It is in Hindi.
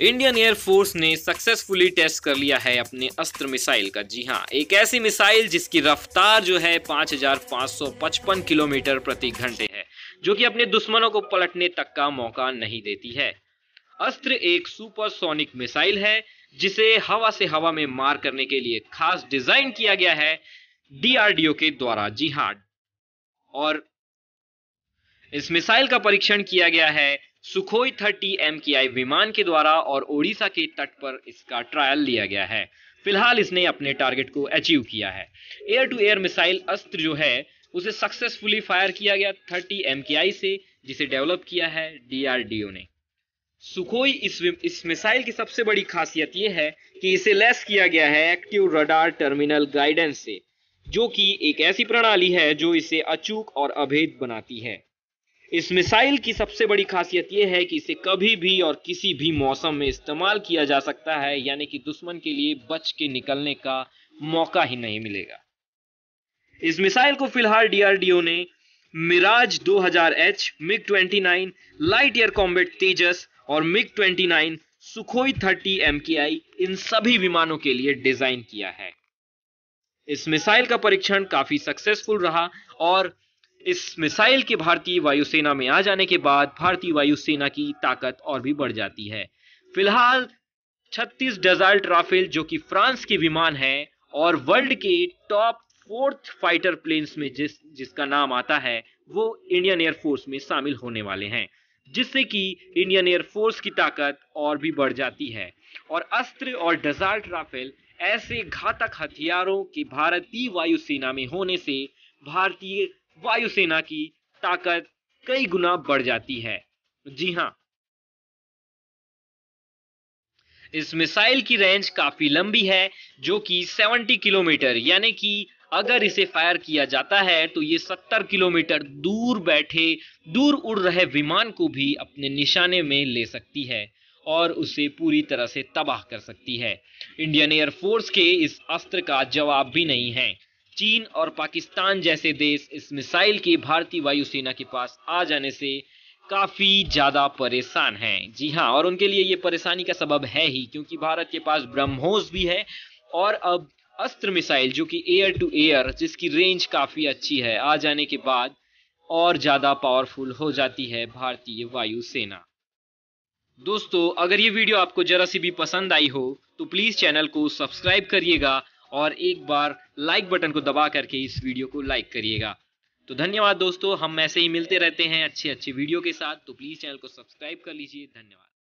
इंडियन एयरफोर्स ने सक्सेसफुली टेस्ट कर लिया है अपने अस्त्र मिसाइल का जी हाँ एक ऐसी मिसाइल जिसकी रफ्तार जो है 5,555 किलोमीटर प्रति घंटे है जो कि अपने दुश्मनों को पलटने तक का मौका नहीं देती है अस्त्र एक सुपरसोनिक मिसाइल है जिसे हवा से हवा में मार करने के लिए खास डिजाइन किया गया है डीआरडीओ के द्वारा जी हाँ और इस मिसाइल का परीक्षण किया गया है सुखोई थर्टी एम आई विमान के द्वारा और ओडिशा के तट पर इसका ट्रायल लिया गया है फिलहाल इसने अपने टारगेट को अचीव किया है एयर टू एयर मिसाइल अस्त्र जो है उसे सक्सेसफुली फायर किया गया 30 एम से जिसे डेवलप किया है डीआरडीओ ने सुखोई इस इस मिसाइल की सबसे बड़ी खासियत यह है कि इसे लेस किया गया है एक्टिव रडार टर्मिनल गाइडेंस से जो कि एक ऐसी प्रणाली है जो इसे अचूक और अभेद बनाती है इस मिसाइल की सबसे बड़ी खासियत यह है कि इसे कभी भी और किसी भी मौसम में इस्तेमाल किया जा सकता है यानी कि दुश्मन के लिए बच के निकलने का मौका ही नहीं मिलेगा इस मिसाइल को फिलहाल डीआरडीओ ने Mirage 2000H, MiG 29, light air combat Tejas और मिग 29 सुखोई 30 एमकेआई इन सभी विमानों के लिए डिजाइन किया है इस मिसाइल का परीक्षण काफी सक्सेसफुल रहा और इस मिसाइल के भारतीय वायुसेना में आ जाने के बाद भारतीय वायुसेना की ताकत और भी बढ़ जाती है फिलहाल 36 डेजाल्ट राफेल जो कि फ्रांस के विमान है और वर्ल्ड के टॉप फोर्थ फाइटर प्लेन्स में जिस जिसका नाम आता है वो इंडियन एयरफोर्स में शामिल होने वाले हैं जिससे कि इंडियन एयरफोर्स की ताकत और भी बढ़ जाती है और अस्त्र और डेजाल्ट राफेल ऐसे घातक हथियारों के भारतीय वायुसेना में होने से भारतीय वायुसेना की ताकत कई गुना बढ़ जाती है जी हाँ इस मिसाइल की रेंज काफी लंबी है जो कि 70 किलोमीटर यानी कि अगर इसे फायर किया जाता है तो ये 70 किलोमीटर दूर बैठे दूर उड़ रहे विमान को भी अपने निशाने में ले सकती है और उसे पूरी तरह से तबाह कर सकती है इंडियन एयरफोर्स के इस अस्त्र का जवाब भी नहीं है चीन और पाकिस्तान जैसे देश इस मिसाइल के भारतीय वायुसेना के पास आ जाने से काफ़ी ज़्यादा परेशान हैं जी हाँ और उनके लिए ये परेशानी का सबब है ही क्योंकि भारत के पास ब्रह्मोस भी है और अब अस्त्र मिसाइल जो कि एयर टू एयर जिसकी रेंज काफ़ी अच्छी है आ जाने के बाद और ज़्यादा पावरफुल हो जाती है भारतीय वायुसेना दोस्तों अगर ये वीडियो आपको ज़रा सी भी पसंद आई हो तो प्लीज़ चैनल को सब्सक्राइब करिएगा और एक बार लाइक बटन को दबा करके इस वीडियो को लाइक करिएगा तो धन्यवाद दोस्तों हम ऐसे ही मिलते रहते हैं अच्छी अच्छी वीडियो के साथ तो प्लीज़ चैनल को सब्सक्राइब कर लीजिए धन्यवाद